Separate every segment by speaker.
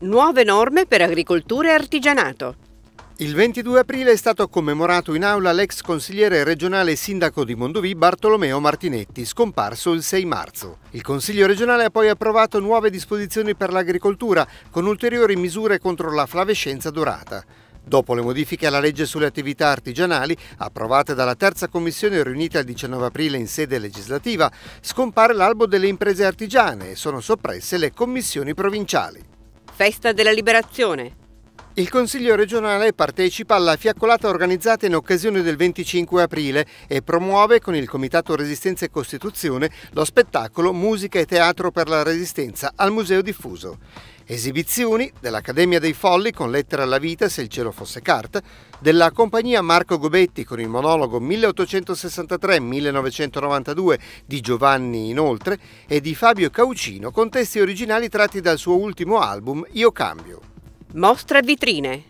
Speaker 1: Nuove norme per agricoltura e artigianato. Il 22 aprile è stato commemorato in aula l'ex consigliere regionale e sindaco di Mondovì Bartolomeo Martinetti, scomparso il 6 marzo. Il Consiglio regionale ha poi approvato nuove disposizioni per l'agricoltura, con ulteriori misure contro la flavescenza dorata. Dopo le modifiche alla legge sulle attività artigianali, approvate dalla terza commissione riunita il 19 aprile in sede legislativa, scompare l'albo delle imprese artigiane e sono soppresse le commissioni provinciali. Festa della Liberazione, il Consiglio regionale partecipa alla fiaccolata organizzata in occasione del 25 aprile e promuove con il Comitato Resistenza e Costituzione lo spettacolo Musica e Teatro per la Resistenza al Museo Diffuso. Esibizioni dell'Accademia dei Folli con Lettera alla Vita se il cielo fosse carta, della compagnia Marco Gobetti con il monologo 1863-1992 di Giovanni Inoltre e di Fabio Caucino con testi originali tratti dal suo ultimo album Io Cambio. Mostra vitrine.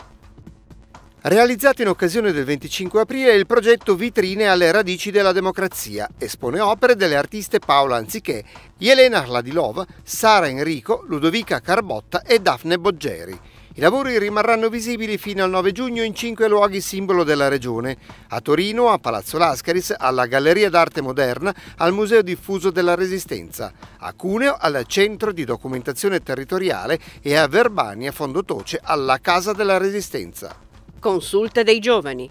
Speaker 1: Realizzato in occasione del 25 aprile il progetto Vitrine alle radici della democrazia espone opere delle artiste Paola Anziché, Jelena Hladilova, Sara Enrico, Ludovica Carbotta e Daphne Boggeri. I lavori rimarranno visibili fino al 9 giugno in cinque luoghi simbolo della regione, a Torino, a Palazzo Lascaris, alla Galleria d'Arte Moderna, al Museo Diffuso della Resistenza, a Cuneo, al Centro di Documentazione Territoriale e a Verbania, Fondo Toce, alla Casa della Resistenza. Consulta dei giovani,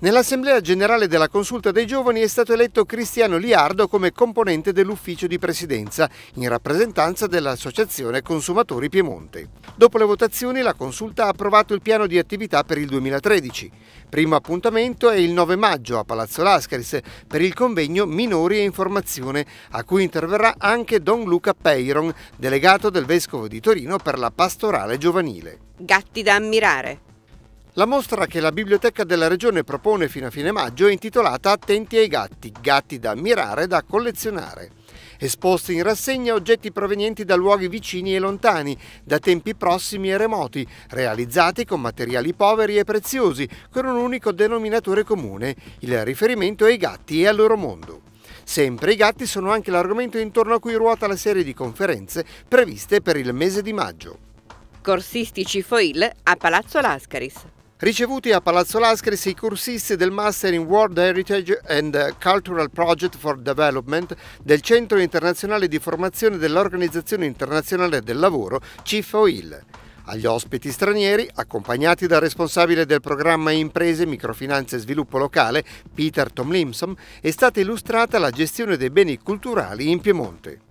Speaker 1: Nell'Assemblea Generale della Consulta dei Giovani è stato eletto Cristiano Liardo come componente dell'ufficio di presidenza, in rappresentanza dell'Associazione Consumatori Piemonte. Dopo le votazioni la Consulta ha approvato il piano di attività per il 2013. Primo appuntamento è il 9 maggio a Palazzo Lascaris per il convegno Minori e Informazione, a cui interverrà anche Don Luca Peiron, delegato del Vescovo di Torino per la pastorale giovanile. Gatti da ammirare. La mostra che la Biblioteca della Regione propone fino a fine maggio è intitolata Attenti ai gatti, gatti da ammirare e da collezionare. Esposti in rassegna oggetti provenienti da luoghi vicini e lontani, da tempi prossimi e remoti, realizzati con materiali poveri e preziosi, con un unico denominatore comune, il riferimento ai gatti e al loro mondo. Sempre i gatti sono anche l'argomento intorno a cui ruota la serie di conferenze previste per il mese di maggio. Corsistici Foil a Palazzo Lascaris. Ricevuti a Palazzo Lascaris i corsisti del Master in World Heritage and Cultural Project for Development del Centro Internazionale di Formazione dell'Organizzazione Internazionale del Lavoro, CIFOIL. Agli ospiti stranieri, accompagnati dal responsabile del programma Imprese, Microfinanze e Sviluppo Locale, Peter Tomlinson, è stata illustrata la gestione dei beni culturali in Piemonte.